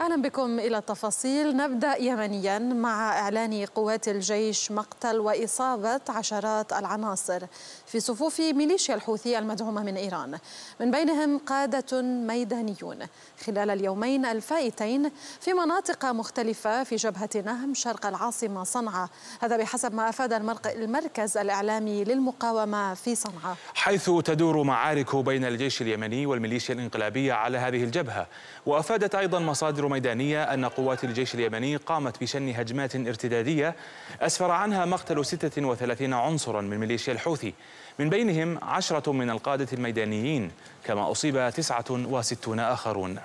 أهلا بكم إلى التفاصيل نبدأ يمنيا مع إعلان قوات الجيش مقتل وإصابة عشرات العناصر في صفوف ميليشيا الحوثي المدعومة من إيران من بينهم قادة ميدانيون خلال اليومين الفائتين في مناطق مختلفة في جبهة نهم شرق العاصمة صنعاء هذا بحسب ما أفاد المركز الإعلامي للمقاومة في صنعاء حيث تدور معارك بين الجيش اليمني والميليشيا الانقلابية على هذه الجبهة وأفادت أيضا مصادر ميدانية أن قوات الجيش اليمني قامت بشن هجمات ارتدادية أسفر عنها مقتل 36 عنصرا من ميليشيا الحوثي من بينهم عشرة من القادة الميدانيين كما أصيب 69 آخرون